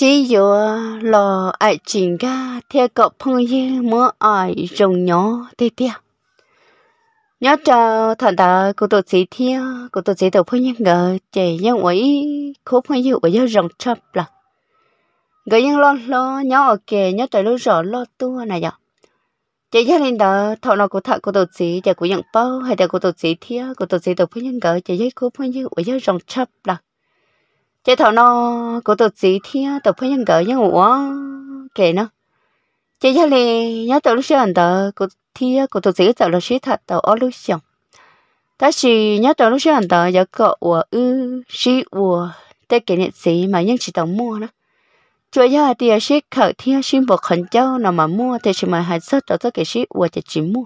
chỉ dù lo ai chỉnh ga theo cậu phong như mua ai rồng nhỏ tê tê nhớ cho thằng ta cô tổ sĩ theo cô tổ sĩ tổ phong như ngờ trẻ nhân ấy khúc phong như bây giờ rồng chập là người nhân lo lo nhớ ở kề nhớ trời lúc rõ lo tua này nhở? chị gia đình đó thọ nó của thợ của tổ sĩ chị của nhận bao hay là của tổ sĩ theo của tổ sĩ tổ phong nhân ngờ trẻ giấy khúc phong như bây giờ rồng chập là thế thằng nó có tổ chức thì tổ phải nhân cỡ nhân ngủ kể nó chỉ cho lì nhớ tổ lúc sáng tờ có thì có tổ chức tổ là sĩ thật tổ ở lúc sáng ta chỉ nhớ tổ lúc sáng tờ giờ cậu của ư sĩ của tê kỷ niệm sĩ mà nhân chỉ tổng mua đó chúa giờ thì sĩ khởi thì sinh bộ khẩn châu nào mà mua thì chỉ mà hạt sốt tổ tổ cái sĩ của chỉ mua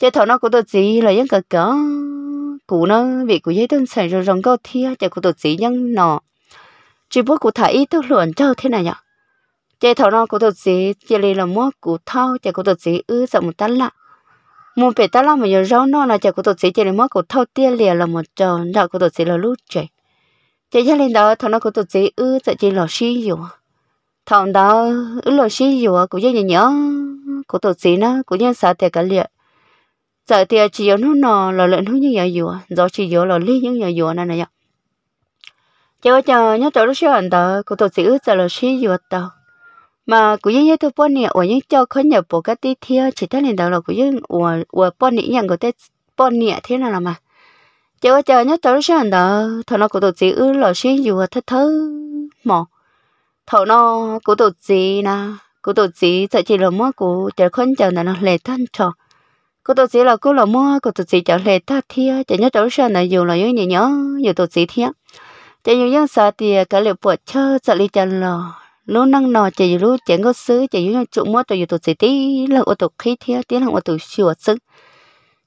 thế thằng nó có tổ chức là nhân cỡ cỡ cụ nó vì cụ giấy đơn sản rồi rồng câu thia chạy của tổ sĩ nhân nọ chỉ bố của thầy ý thức luận cho thế này nhở chạy thảo nó của tổ sĩ chạy lì là mua của thao chạy của tổ sĩ ư sợ một tát lạ một bể tát lạ mà giờ rau nó là chạy của tổ sĩ chạy lì mua của thao tiên lìa là một tròn đạo của tổ sĩ là lút chạy chạy ra lên đó thảo nó của tổ sĩ ư sợ chỉ là xí dù thằng đó ư là xí dù cụ giấy nhớ cụ tổ sĩ nó cụ nhân xã tiệc cả liệt giờ thì chỉ có nó nọ là lợn hú như giờ dùa do chỉ dùa là lý những giờ dùa này này ạ chỉ chờ nhớ chỗ lúc xưa anh ta cô tổ chức giờ là xí dùa tao mà cũng như như tôi bọn nè ở những chỗ khó nhập bộ các tí thiêu chỉ thấy liền đầu là cũng như ở ở bọn nè nhận của tết bọn nè thế nào là mà chỉ chờ nhớ chỗ lúc xưa anh ta thằng nó cũng tổ chức là xí dùa thất thơ mỏ thằng nó cũng tổ chức nè cũng tổ chức giờ chỉ là mỗi cô chờ khó chờ là nó lệ thân trò cô tôi chỉ là cô là mua cô tôi chỉ trở lại ta thia chỉ nhớ cháu sơn là dùng là nhớ nhớ nhớ dù tôi chỉ thia chỉ dù những sợ thì cả liệu buộc chơi sợ đi chân lò lúc năng nò chỉ dù lúc chén có xứ chỉ dù những trụ mua tôi dù tôi chỉ tí là ô tô khí thia tí là ô tô siêu xứ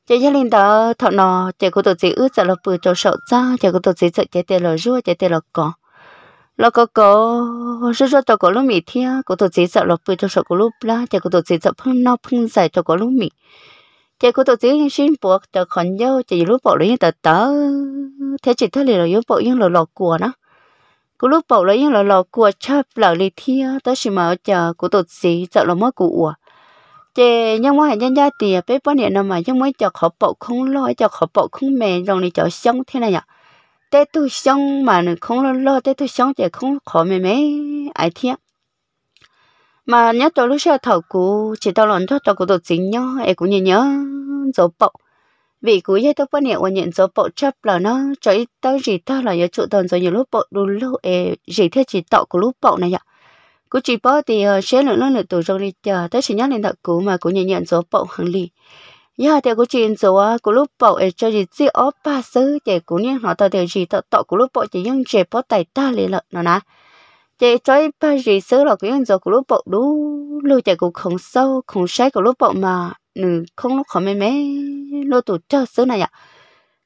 chỉ gia linh đó thọ nò chỉ cô tôi chỉ ước sợ là bự cho sợ ra chỉ cô tôi chỉ sợ chỉ tiền là rua chỉ tiền là cỏ là có có rất rất tôi có lúc mì thia cô tôi chỉ sợ là bự cho sợ có lúc lá chỉ cô tôi chỉ sợ phun nọ phun giải cho có lúc mì chị cô tôi chỉ xin buộc tờ khẩn dâu chị lúc bộ lấy tờ tớ thế chỉ thấy là yếu bộ yếu lò lò cua nó cú lúc bộ lấy yếu lò lò của chấp lò lì thia tới xí mà chờ cô tôi chỉ sợ là mất của ủa chị nhưng mà hãy nhân gia tiền bé bao nhiêu năm mà nhưng mới chờ khó bộ không lo chờ khó bộ không mềm rồi này chờ sống thế này nhở tết tôi sống mà không lo lo tết tôi sống chị không khó mềm mềm ai thiệt mà nhớ tôi lúc xưa thầu cũ chỉ tao lần thoát tao cũng được chính nhớ em cũng nhớ nhớ dấu bộ vì cú dây tôi bữa và nhận dấu bộ chấp là nó cho ít tao gì tao là nhớ trụ tuần rồi nhiều lúc bộ đủ lâu em gì thế chỉ tao của lúc bộ này ạ cú chỉ bỏ thì sẽ ờ, lượng lớn lượng tù trong đi chờ tới chỉ nhớ lên thật cú mà cú nhận nhận dấu bộ hàng lì giờ thì cú chỉ dấu ờ, cú lúc bộ ấy cho gì chỉ ốp ba xứ để cú nhận họ tao thì gì tao tao của lúc bộ chỉ những chỉ bỏ tài ta lấy lợn nó nè chị trói ba gì xứ là cái anh giờ của lúc bộ đú lưu chạy cũng không sâu không sai của lúc bộ mà nữ ừ, không lúc khỏi mê mê lô tụ cho xứ này ạ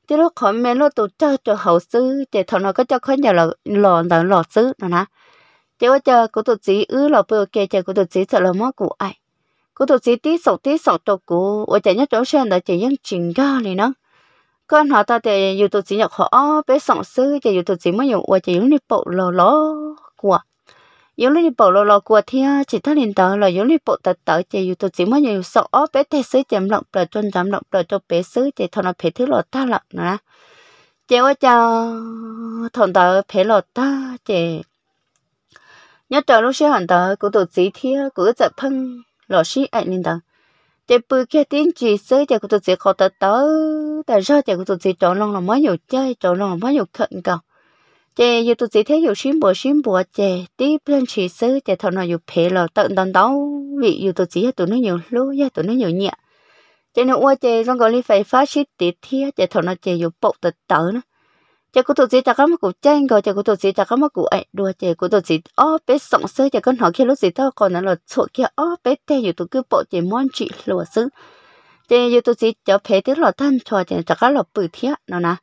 chứ lúc khỏi mê lô tụ cho cho hậu xứ chị thọ nó có cho khó nhà là lò là lò xứ nó nè chị có chờ của tụ chỉ ư là bữa kia chờ của tụ chỉ sợ là mó của ai của tụ chỉ tí sầu tí sầu cho của ở chạy nhất chỗ xem là chị vẫn chỉnh ra này nó con họ ta thì dù tụ chỉ nhập họ bé sọng xứ chị dù tụ chỉ mới nhập, ở chị vẫn đi bộ lò lò của yếu lý bộ lò lò của thì à, chỉ thắt liền tờ là yếu lý bộ tật tờ chỉ yếu tôi chỉ mới nhiều sợ ó bé thế sứ chậm lộng rồi chân chậm lộng rồi cho bé sứ chỉ thằng nó phải thứ lò ta lộng nữa chỉ qua cho thằng tờ phải lò ta chỉ nhớ chờ lúc xưa hẳn tờ của tôi chỉ thi, à, của giật phân lò sĩ ảnh liền tờ chỉ bự kia tiếng chỉ sứ chỉ của tôi chỉ khó tờ tờ tại sao chỉ của tôi chỉ trộn lòng là mới nhiều chơi trộn lòng là mới nhiều khẩn cầu chị dù tôi chỉ thấy dù xin bộ xin bộ chị tiếp lên chỉ sư chị thằng nào dù phê là tận tận đó vì dù tôi chỉ tụi nó nhiều lú ya tụi nó nhiều nhẹ chị nó qua chị trong gọi đi phải phá xít tít thia chị thằng nào chị dù bộ tật tớ nữa chị cũng tôi chỉ chắc có một cụ tranh rồi chị cũng tôi chỉ chắc có một cụ ấy đùa chị cũng tôi chỉ ó bé sống sư chị con họ kia lúc gì tao còn nó là chỗ kia ó bé tê dù tôi cứ bộ chị món chị lùa sư chị dù tôi chỉ cho phê tới là thân cho chị chắc có là bự thia nó nè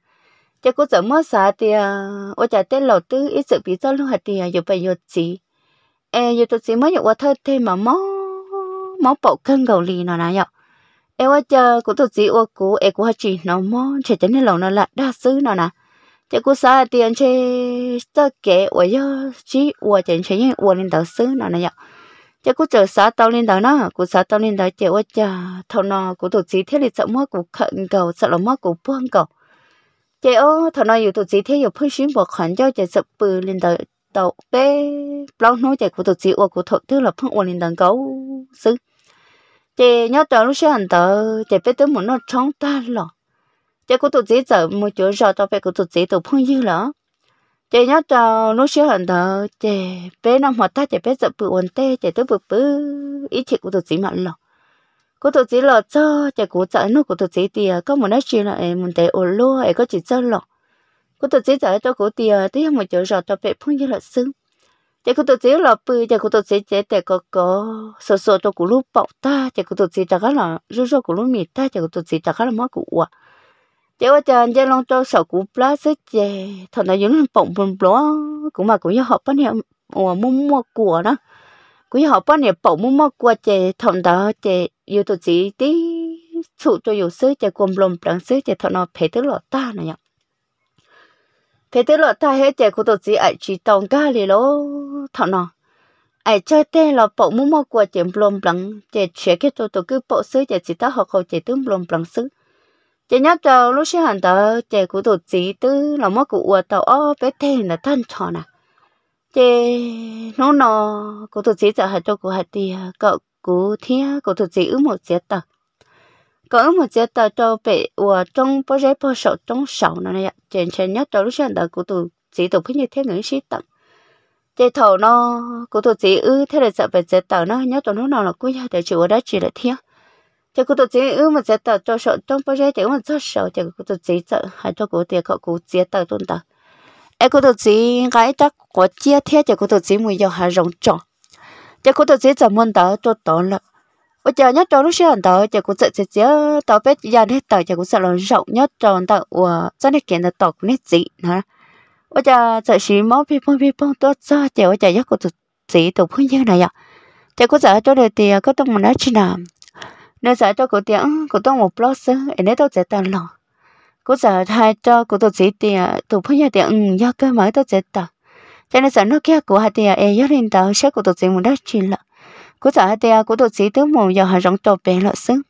cha cô sợ mất xa thì à, ô cha tết lầu tư ít sự bị sao luôn hạt thì à, dù phải dù gì em dù tôi chỉ mới dù qua thơ thêm mà mó mó bộ cân gầu lì nó nè nhở e qua cha tôi chỉ ô cô em của chị nó mó chỉ tết nên lầu nó là đa sứ nó nè chắc cũng xa thì anh chơi tất kể ô giờ chỉ ô chỉ chơi những ô lên đầu sứ nó nè nhở cha cô chờ xa tao lên đầu nó cũng xa tao lên đầu chị ô cha thâu nó cô tôi chỉ thế thì sợ mó cô khẩn cầu sợ là mó cô buông cầu chị ô thằng nói dù tôi chị thấy yêu phơi xuyên bộ khoản cho chị sập bờ lên đời tàu bé lâu nói chị của tôi chị ô của thợ thứ là phơi ô lên đằng gấu xứ chị nhớ tờ lúc sáng hành tờ chị bé tới muốn nó trống ta lọ chị của tôi chị sợ một chỗ rồi tao bé của tôi chị tụi phơi dư lọ chị nhớ tờ lúc sáng hành tờ chị bé năm hoạt ta chị bé sập bờ ổn tê chị tới bự bự ý chị của tôi chị mặn lọ cô tôi chỉ là cho chạy cố chạy nó cô tôi chỉ tiền có một nói chuyện là em muốn thấy ổn luôn em có chỉ cho lọ cô tôi chỉ chạy cho cô tiền thì tí một chỗ rồi cho bé phun như là sưng chạy cô tôi chỉ là bự chạy cô tôi chỉ chạy để có có sợ sợ cho cô lúc bọc ta chạy cô tôi chỉ chạy cái là rú rú cô lúc mệt ta chạy cô tôi chỉ chạy cái là mất của à chạy qua chân chạy long cho sợ cô plá sức chạy thằng nào dùng bọng bùng bó cũng mà cũng như họ bắt nhau mua mua của đó cũng như họ bắt nhau bọc mua mua của chạy thằng đó chạy yêu tụi chị tí chủ cho yêu sứ chạy cùng lồng bằng sứ chạy thọ nó phải tới lọ ta này nhở phải tới lọ ta hết chạy của tụi chị ai chỉ tòng ca lì lô thọ nó ai chơi tê là bộ mũ mua của chạy lồng bằng chạy chế cái tụi tụi cứ bộ sứ chạy chỉ ta học học chạy tới lồng bằng sứ chạy nhắc cho lúc sinh hành tờ chạy của tụi chị tư là mất của tàu ó bé thề là thân tròn à chế nó nó cô tôi chỉ trợ hạt cho cô hạt thì à, cậu cô thiên cô tôi chỉ ứ một chế tờ cậu một chế tờ cho bị và trong bao giấy bao sổ trong sổ nó này trên trên nhất trong lúc sáng đó cô tôi chỉ tổ phải như thế nữa sĩ tận chế thầu nó cô tôi chỉ ứ thế là sợ về chế tờ nó nhất trong lúc nào là cô nhà để chịu đã chỉ là thiên chế cô tôi chỉ ứ một chế tờ cho sổ trong bao giấy chỉ một sổ sổ chế cô tôi chỉ trợ hạt cho cô tiền cậu cô chế tờ tuần tờ ai cô thực chỉ gái chắc có chia thế chỉ cô thực chỉ mùi dầu hà rồng tròn chỉ cô thực chỉ chậm hơn tớ cho tớ là bây giờ nhất trong lúc xem tớ chỉ cô sợ chỉ chỉ tớ biết giờ hết tớ chỉ cô sợ là rộng nhất trong tớ của cho nên kiện là tớ của nét gì hả bây giờ sợ chỉ máu bị bông bị bông tốt ra chỉ cô giờ nhất cô thực chỉ tụ phương như này ạ chỉ cô sợ cho đời thì có tông mình nói chi nào nên sợ cho cổ tiếng cổ tông một plus ấy nên tớ sẽ tan lòng cô giờ hai cho cô tôi chỉ tiền tụ phong nhà tiền ừ do cái mới tôi chết tao cho nên giờ nó kia của hai tiền em do linh tao sẽ cô tôi chỉ muốn đắt chỉ là cô giờ hai tiền cô tôi chỉ tới một giờ hàng rong trộn bè lọ xứng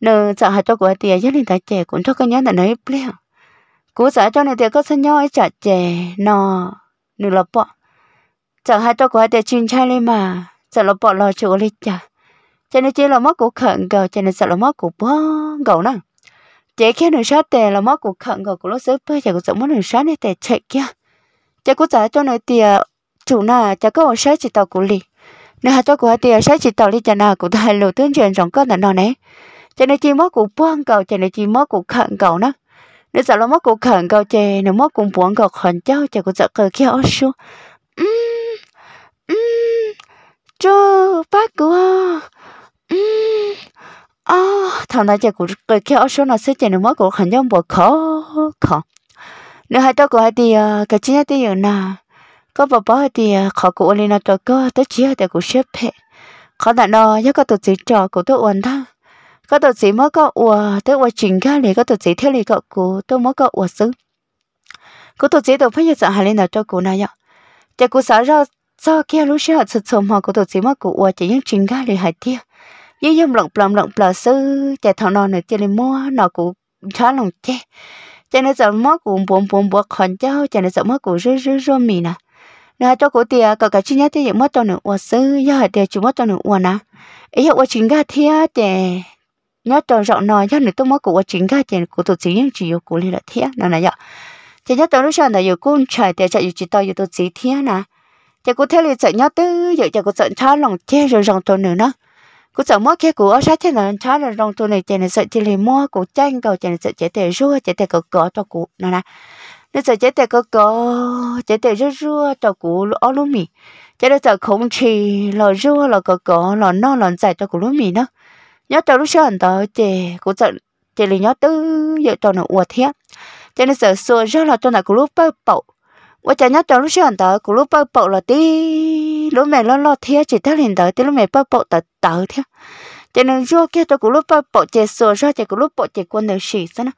nờ giờ hai cho của hai tiền do linh tao trẻ cũng cho cái nhớ là nói pleo cô giờ cho nên tiền có sinh nhau ấy trả trẻ nọ nửa lọ, bỏ giờ hai cho của hai tiền chuyên trai lên mà giờ là bỏ lo chỗ lên chả cho nên chỉ là mất của khẩn gầu cho nên sợ là mất của bó gầu năng chế kia nửa sát tè là mất cuộc khẩn của lúc sức tôi chả có giống mất nửa sát này tè chạy kia chả có giải cho nơi tìa chủ nà chả có một sát chỉ tàu của lì nếu hai cho của hai tìa sát chỉ tàu đi chả nà của tôi lừa tuyên truyền trong cơn là nó nè chả này chỉ mất cuộc buông cầu chả này chỉ mất cuộc khẩn cầu nữa nếu sợ là mất cuộc khẩn cầu chè nếu mất cuộc buông cầu khẩn cháu chả có sợ cờ kia ở xuống um um chú bác của um thằng này chạy cũng cái kia ở số nào sẽ chạy nó mới cũng khẩn trương bộ khó khó nếu hai tao cũng hai thì cái chuyện thì giờ na có bà bà thì khó cũng lên nó cho có tới chia thì cũng xếp hệ khó là nó nhớ có tổ chức cho cũng tôi uẩn thang có tổ chức mới có uẩn tới uẩn chỉnh cái này có tổ chức theo này có cũng tôi mới có uẩn xứ có tổ chức tôi phải giờ hai lên nó cho cũng này ạ chạy cũng sợ ra sao kia lúc xưa sự sống mà có tổ chức mới có uẩn chỉ những chỉnh cái này hai tiếc dễ lòng, lọc lòng lọc sư chạy thằng nó nữa chơi lên mua nó cũng chó lòng che, chạy nó sợ mua cũng buồn buồn buồn khẩn cháu chạy nó sợ mua cũng rư rư rô mì nè nè cho cổ tiề cả cả chi nhát thì mua cho nữa uổng sư giờ hạt tiề chỉ mất cho nữa uổng nè ý hiệu uổng chính ga thia chạy nhớ tròn rộng nồi nhớ nữa tôi mất của chính ga chạy của tôi chính chỉ yêu của liên là thế nào này vậy Chạy nhớ tôi lúc sau là yêu cũng trời để chạy yêu chỉ tôi yêu tôi chỉ thế nè Chạy có thể là chạy nhớ tư giờ chạy có chạy cha lòng che rồi rộng tôi nữa nó cô sợ mất cái cú ở sát trên là chó là rong tôi này chạy này sợ chỉ lấy mua cô tranh cầu chạy này sợ chạy tệ rua chạy tệ cờ cờ cho cú nè nè nên sợ chạy tệ cờ cờ chạy tệ rua rua cho cú ở lúa mì chạy được sợ không chỉ là rua là cờ cờ là non là dài cho cú lúa mì nữa nhớ cho lúc sáng tới chạy cú sợ chạy lấy nhớ tư giờ cho nó uột thế cho nên sợ xua rua là cho nó cú lúa bắp bậu 我讲要找路线的，古路包包了的，路没了了天，只他领导的路没包包的到天，只能说给到古路包包结束，说这古路包结关的事是呢。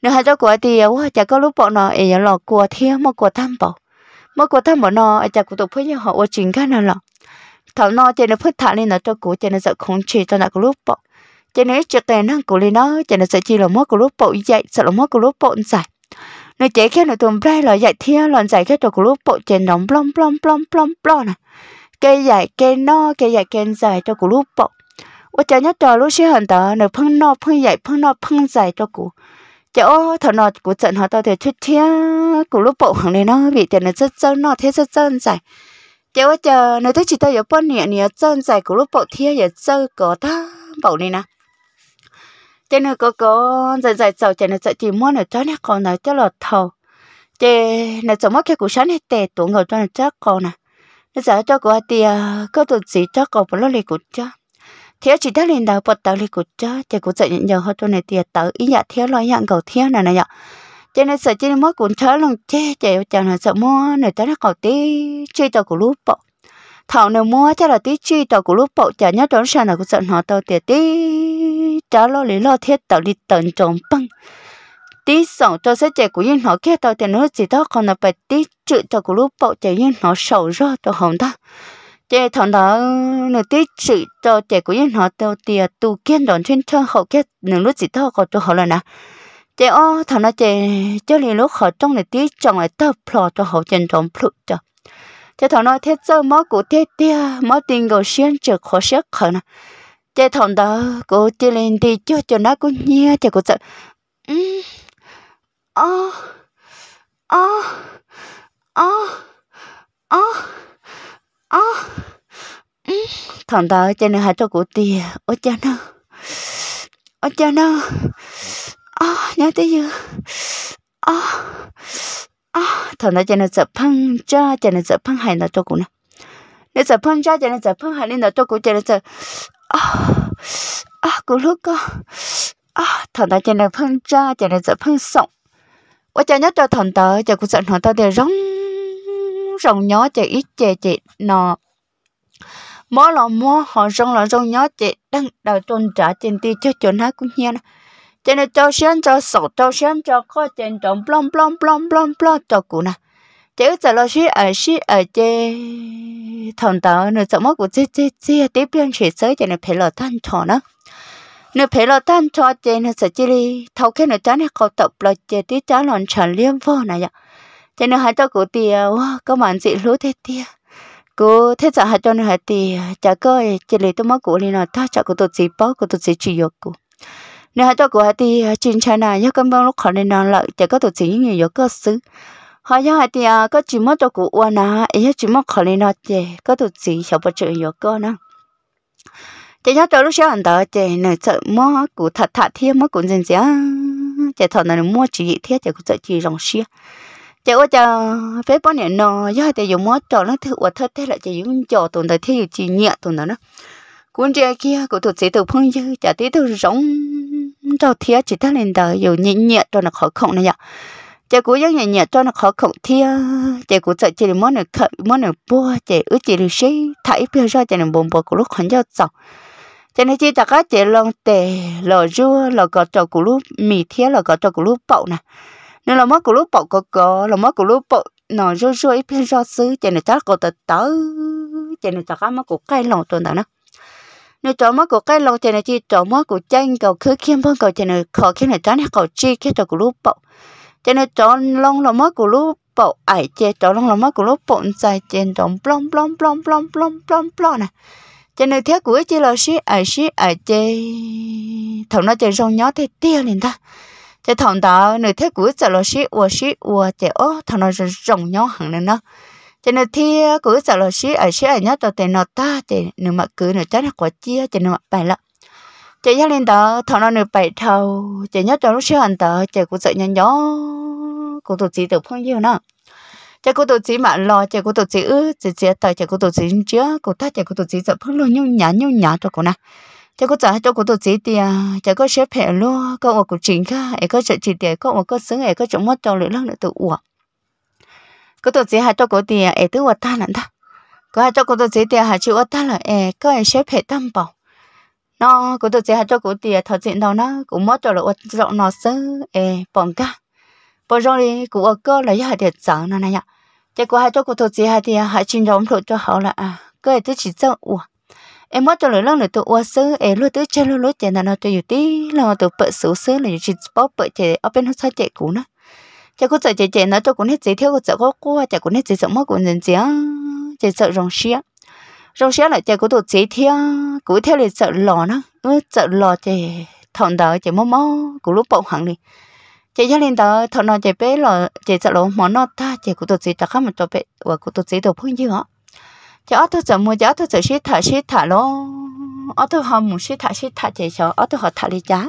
你还在国的，我这个路包呢也要老过天，没过担保，没过担保呢，这古都朋友好，我全看了了。头呢，只能不谈领导做古，只能在空气在那个路包，只能只等那古里呢，只能在只了么古路包一在，只了么古路包在。nó chế khi nó tùm brai lò dạy thia lòn dạy cái trọc lúc bộ chế nóng plom plom plom plom plom nè cây dạy cây no cây dạy cây dạy trọc lúc bộ ô cho nhất trò lúc xí hẳn tờ nó phăng no phăng dạy phăng no phăng dạy cho cụ chả ô thở nọ cụ trận họ tao thì chút thia cụ lúc bộ hẳn này nó bị tiền nó rất chân nó thế rất chân dạy chả ô chờ nó tới chỉ tao yếu bón nhẹ nhẹ chân dạy cụ lúc bộ thia yếu chơi có ta bảo này nè thế nên có có dần dần sau thế nên sẽ chỉ muốn là cho nó con là cho là thầu thế nên sau mất cái cuộc sống này tệ tụ ngồi cho nó cho con nè nó sợ cho cô thì có tổ gì cho con phải lo lì của cho thế chỉ đã lên đầu bật tàu lì của cho thì cũng sẽ nhận nhờ họ cho này tiền tàu ý nhận thế lo nhận cầu thiếu này này nhở cho nên sợ chỉ mất cũng chớ lần chê chè chả là sợ mua này cho nó cầu tí chơi tàu của lúc bọc thầu này mua chắc là tí chi tàu của lúc bọc chả nhớ trốn xa là cũng sợ họ tàu tiền tí trả lo lý lo thiết tạo lý tận trọng băng tí sống cho sẽ chạy của yên họ kia tao thì nó chỉ đó còn là phải tí chữ cho của lúc bộ chạy yên họ sầu ra cho hồng ta chạy thằng đó nó tí chữ cho chạy của yên họ tao thì tù kiên đón trên thân họ kia nó lúc chỉ đó còn cho họ là nè chạy ô thằng nó chạy cho lì lúc họ trong này tí trong này tao phò cho họ trên trong phự cho chạy thằng nó thiết sao máu của thiết tia máu tình cầu xuyên trực khó xếp khẩn chế thằng đó cô chỉ lên thì cho cho nó cũng nhia cho cô sợ ừ ô ô ô ô ô thằng đó cho nên hai cho cô tia ô cha nó ô cha nó ô nhớ tới chưa ô ô thằng đó cho nên sợ phăng cha cho nên sợ phăng hai nó cho cô nè nên sợ phăng cha cho nên sợ phăng hai nên nó cho cô cho nên sợ Ờ, ờ, cô lúc à, ờ, thằng đó cho nên phân ra cho nên giật phân sọng 我 cho nhất cho thằng đó cho cũng giận thằng đó để rong rong nhỏ cho ít chè chè nọ mó lò mó họ rong lò rong nhỏ chè đang đầu trôn trả tiền tiêu cho chuẩn hát cũng nhiên cho nên cho xem cho sổ cho xem cho có tiền trộm plom plom plom plom plom cho cụ nè chế giờ lo xí ở xí ở chế thằng tao nửa sợ mất của chế chế chế tiếp biên chỉ sới cho nên phải lo tan trò nó nửa phải lo tan trò chế nửa sợ chế đi thâu cái nửa chán này cầu tập lo chế tí chán lòn tròn liêm vô này vậy cho nên hai tao của tia wow có bạn dị lú thế tia cô thế giờ hai cho nên hai tia chả coi chế lấy tôi mất của lý nào ta chả của tôi chỉ bảo của tôi chỉ chỉ yêu của nếu hai cho của hai tia trên china nhớ cơm bông lúc khỏi nên non lại chả có tôi chỉ những người yêu cơ xứ họ cho hai thì có chỉ mất cho cụ uan à ấy chỉ mất khỏi lên nó chè có tụt gì hiểu bao chuyện nhiều cơ nữa chỉ cho tôi lúc sáng anh đó chè này sợ mua cụ thật thật thiên mua cụ gì gì á thằng thọ này mua chỉ gì thiết chè cụ sợ chỉ rong xia chè ô chè phép bao nhiêu nó giờ thì dùng mua cho nó thử uất thất thế là chè dùng cho tồn tại thiết chỉ nhẹ tồn tại nữa. cuốn chè kia cụ tụt gì từ phong dư chả tí từ rong cho thiết chỉ thằng lên đó dùng nhẹ nhẹ cho nó khó khổ này nhở chị cũng giống như nhà cho nó khó khổng thia chị cũng sợ chị muốn được thợ muốn được bua chị ước chị được xí thảy bây giờ chị được bồn bồn của lúc khẩn giao sọc cho nên chị ta các chị lòng tè, lò rua lò gạo trầu của lúc mì thia lò gạo trầu của lúc bậu nè nên là mất của lúc bậu có có là mất của lúc bậu nó rua rua ít bây giờ xứ chị này chắc có tật tớ chị này ta các mất của cái lòng tuần đó nếu trộm mất của cái lòng chị này chị trộm mất của chân cầu cứ khiêm bông cầu chị này khó khi này chán này cầu chi khi trầu của lúc bậu cho nên tròn lông là mất của lúc bộ ải chê tròn lông là mất của lúc bộ dài trên trong plong plong plong plong plong plong plong nè cho nên thế của chị là xí ải xí ải chê thằng nó chơi rong nhỏ thế tia liền ta thế thằng đó nửa thế của chị là xí ua xí ua chê ô thằng nó rong nhỏ hẳn nữa nó cho nên thế của chị là xí ải xí ải nhó cho tên nó ta chê nếu mà cứ nó chắc là có chia chê nếu mặt bài lắm chị nhớ lên tờ thọ nó nửa bảy thầu chị nhớ cho lúc xưa hành tờ chị cũng sợ nhăn nhó cô tổ chị được phong nhiêu nữa chị cô tổ chị mà lo chị cô tổ chị ư chị chị tờ chị cô tổ chị chưa cô ta chị cô tổ chị sợ phong luôn nhung nhã nhung nhã cho cô nè chị cô sợ cho cô tổ chị thì chị có xếp hệ luôn có một cuộc chính khác ấy có sợ chị thì có một có sướng ấy có chỗ mất cho lửa lắc nữa tự uổng cô tổ chị hai cho cô thì em tự uổng ta lận ta có hai cho cô tổ chị thì hai chữ chịu ta là em có ấy xếp hệ tam bảo nó cũng được chơi hát cho cũng tiền thật chuyện đâu nó cũng mất cho là ột rộng nó sớ ê bọn cả bọn rong đi cụ ở cơ là giờ tiền sợ nó này nhở chắc cũng hát cho cụ thật chơi hát thì hát chín rộng rồi cho họ là à cơ là chỉ sợ ủa em mất cho lửa lông để tụ ô sứ em luôn tứ chơi luôn lối tiền là nó cho dù tí là tụ bự sứ sứ là chỉ bóp bự chơi, ở bên nó sai chơi cũ nữa chạy cũng chơi chơi chơi nó cho cũng hết gì thiếu cũng sợ có cua chạy cũng hết gì sợ mất cũng nhân chơi, chơi sợ rong xia rồi xéo là chạy của tôi chỉ à, theo của theo là sợ lò nó ớ ừ, sợ lò chạy thằng đó chạy mó mó của lúc bỗng hẳn đi chạy cho nên đỡ thằng nó chạy bé lò chạy sợ lò món nó ta chạy của tôi chỉ ta khác mà cho bé và của tôi chỉ tụt phương gì hả chạy ở tôi sợ mua chạy ở tôi sợ xí thả xí thả lo ở tôi hầm một xí thả xí thả chạy sợ ở tôi họ thả đi chá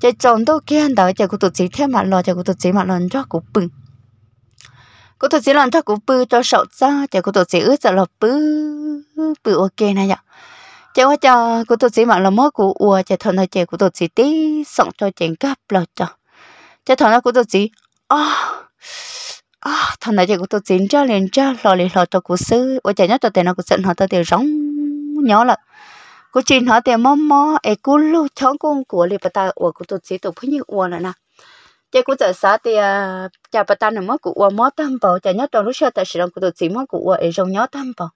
chạy chồng đâu kia đó chạy của tôi chỉ theo mà lò chạy của tôi chỉ mà lò cho cũng bình cô tôi chỉ làm thắc của bự cho sậu ra chả cô tôi chỉ ướt sợ là bự bự ok này nhở chả qua chả cô tôi chỉ mà là mốt của ua chả thằng này chả cô tôi chỉ tí sống cho chén cáp là cho, chả thằng này cô tôi chỉ à à thằng này chả cô tôi chỉ ra liền ra lò liền lò cho cô sư ua chả nhớ cho tiền nó cô sẵn họ tôi tiền rong nhớ là cô chỉ họ tiền mò mò ai cũng lúc chọn con của liền bà ta ua cô tôi chỉ tụ phải như ua này nè chế à, của giờ xã thì chả bắt tan mất của uo mất tam bảo chả nhất trong lúc xưa tại sự động của tổ chức mất của uo ấy trong nhớ tam bảo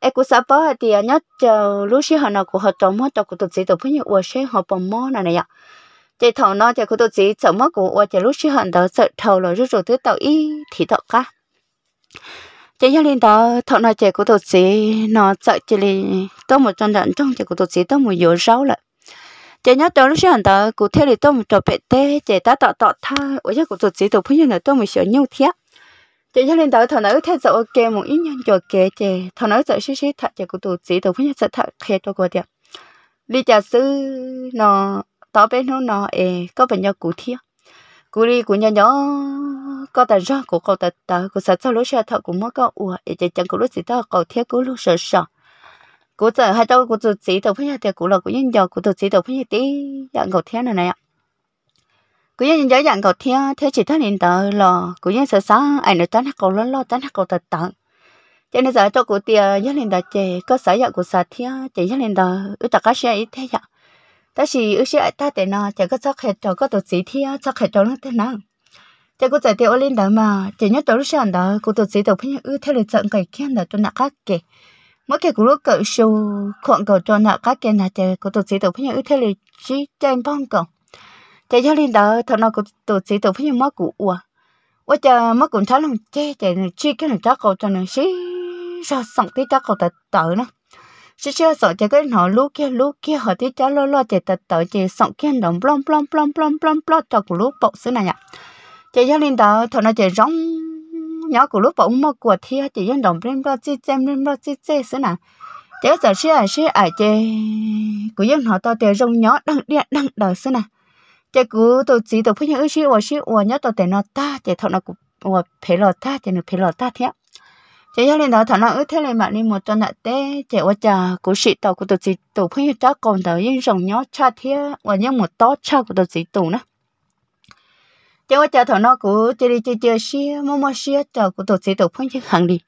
em của xã bảo thì à, nhất trong lúc xưa họ nào của họ trong mất trong của tổ chức tổ chức uo sẽ họ bằng mất này này ạ chế thầu nó chế của tổ chức chả mất của uo chả lúc xưa họ đó sợ thầu là rất rồi thứ tàu y thì thọ cả chế gia đình đó thầu nó chế của tổ chức nó sợ chế li tôi một trong đoạn trong chế của tổ chức tôi một dỗ rau lại chỉ nhớ tôi lúc xưa hàng đó cụ thể là tôi một trò bể tê chỉ ta tọt tọt tha ở chỗ cụ tổ chức tụt phu nhân là tôi một sợ nhiều thiệt chỉ nhớ lên đó thằng nói thế dậu kê một ít nhân cho kê chỉ thằng nói dậu xí xí thật chỉ cụ tổ chức tụt phu nhân sợ thật khe tôi qua tiệp đi chả sư nó tao bên nó nó ê có bệnh nhau cụ thiệt cụ đi cụ nhân nhớ có ta ra cụ cậu ta ta cụ sợ sau lúc xưa thật cũng mất có ủa ê chỉ chẳng cụ lúc gì đó cậu thiệt cụ lúc sợ sợ cụ giờ hai đâu cụ giờ chỉ đầu phải nhà thì cụ là cụ nhân giờ cụ giờ chỉ đầu phải nhà tí dạng cầu thiên này này ạ cụ nhân giờ dạng cầu thiên thế chỉ thân hiện tờ là cụ nhân sợ sáng ảnh được tán cầu lớn lo tán cầu tật tận cho nên giờ cho cụ tia nhất lên tờ chè có sở dạng cụ sợ thiên chỉ nhất lên tờ ở tờ cá xe ít thế ạ ta chỉ ư xe ta để nó chỉ có sắc hết cho có tổ chỉ thiên sắc hết cho nó thế nào chỉ có giải tiêu lên đó mà chỉ nhất tổ lúc xe đó cụ tổ chỉ đầu phải nhà ư thế là trận cái kia là tôi nặng khác kì mỗi khi cũng lúc cậu sưu khoảng cậu cho nợ các kia là chờ cậu tổ sĩ tổ phía như thế là chỉ trên băng cậu chờ cho lên đó thằng nào cậu tổ sĩ tổ phía như mất cụ ủa ủa chờ mất cũng cháu lòng che chờ chi cái nào chắc cậu cho nên xí sao sống tí chắc cậu tự tớ nó xí xí sợ chờ cái nó lúc kia lúc kia họ tí cháu lo lo chờ tự tự chờ sống kia nó plom plom plom plom plom plom cho cậu lúc bộ xứ này nhỉ chờ cho lên đó thằng nào chờ rong nhớ của lúc bỗng một của thi chỉ dân đồng lên đó chi chém lên đó chi chê xứ nè chế giờ xe à xe à chê của dân họ to tiền rong nhớ đăng điện đăng đời xứ nào chế cứ tổ chỉ tổ phải nhớ xí và xí và nhớ tổ tiền nó ta chế thọ nó cũng và phải lọt ta chế nó phải lọt ta thế chế gia đình đó thọ nó ước thế này mà đi một chỗ nào té chế và cha của sĩ tổ của tổ chỉ tổ phải nhớ cha còn tổ dân rong nhớ cha thế và nhớ một to cha của tổ chỉ tổ nữa chế quá cha thọ nó cũng chế đi chế chế xia mua mua xia cho cũng tổ chức tổ phong chức hàng đi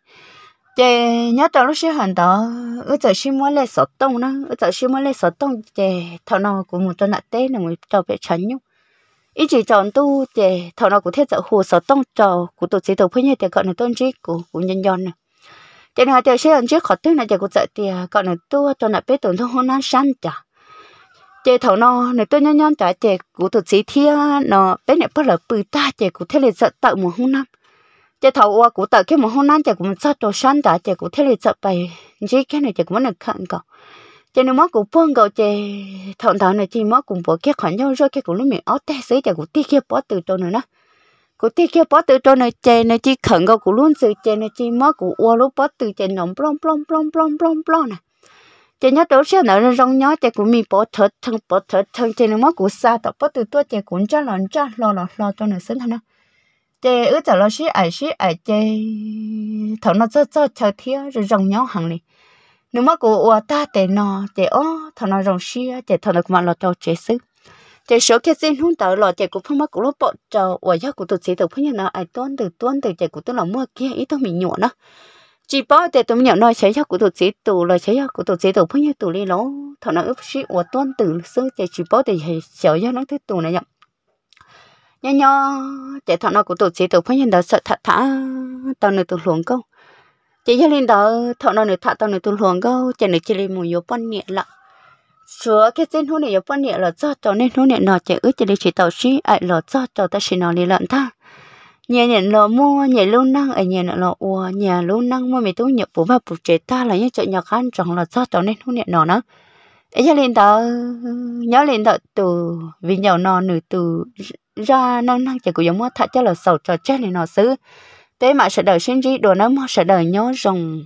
chế nhớ cho lúc xia hàng đó ở chợ xia mua lấy sọt tông nó ở chợ xia mua lấy sọt tông chế thọ nó cũng một chỗ nãy tết là người cho bé chấn nhung ít chỉ chọn tu chế thọ nó cũng thiết chỗ hồ sọt tông cho cũng tổ chức tổ phong chức để gọi là tôn trí của của nhân dân này chế nào chế xia hàng trước khỏi tức là chế cũng chạy tiền gọi là tu cho nãy bé tổn thương hơn ăn sáng chả chế thầu nó nè tôi nhon nhon trả chế của tôi sĩ thiên nó bé này bắt là bự ta chế của thế này sợ tạo một hôm năm chế thầu qua của tạo cái một hôm năm chế mình sợ đồ săn trả chế của thế này sợ bài chỉ cái này chế của là khăn cậu chế nếu mà của phong cậu chế thầu thầu này chỉ mà cũng bỏ cái khoản nhau rồi cái của lúc mình áo té sấy chế của tiếc kia bỏ từ chỗ nữa đó của tiếc kia bỏ từ chỗ này chế này chỉ khẩn cậu của luôn sự chế này chỉ mà của qua lúc bỏ từ chế nóng plong plong plong plong plong plong này chị nhớ đâu xem nào rong nhớ chị cũng mi bỏ thở thân bỏ thở thân chị nó mắc cũng xa đó bỏ từ tôi chị cũng cho lon cho lo lo lo cho nó sinh thằng đó chị ước giờ lo xí ai xí ai chị thằng nó cho cho chờ thiếu rồi rong nhớ hàng này nếu mắc cô ua ta để nó để ó thằng nó rong xí để thằng nó cũng mà lo cho chị sức chị số kia xin hôn tớ lo chị cũng không mắc cũng lo bỏ chờ ua giá của tụi chị tụi phải nhớ nó ai tuân từ tuân từ chị cũng tôi là mua kia ít tôi mình nhọ nó chỉ bảo để tụi nhỏ nói chơi cho của tổ chế tụ là chơi cho của tổ chế tụ phong như tụ đi nó thọ nó ước sĩ của tuân tử sư để chỉ bảo để chơi cho nó thế tổ này nhở nhớ nhớ để thọ nó của tổ chế tụ phong như đó sợ thả thả tao nữa tụ luồng câu chỉ cho lên đó thọ nó nữa thả tao nữa tụ luồng câu chỉ nữa chỉ lên một yếu phân nhẹ lạ chúa cái tên hôn này yếu phân nhẹ là do cho nên hôn này nó chỉ ước chỉ để chỉ tàu sĩ ai là do cho ta sĩ nó đi lận ta nhà nhận lọ mua nhà luôn năng ở nhà lọ ua nhà luôn năng mua mình túi nhập bố bà bố chế ta là những chợ nhà khăn trọng là sao cháu nên không nhận nó nữa ấy cho lên tao nhớ lên tao từ vì nhau nó nữ từ ra năng năng chỉ của giống mua thật cho là sầu trò chết này nó xứ thế mà sợ đời sinh trí đồ nó mà sợ đời nhớ rồng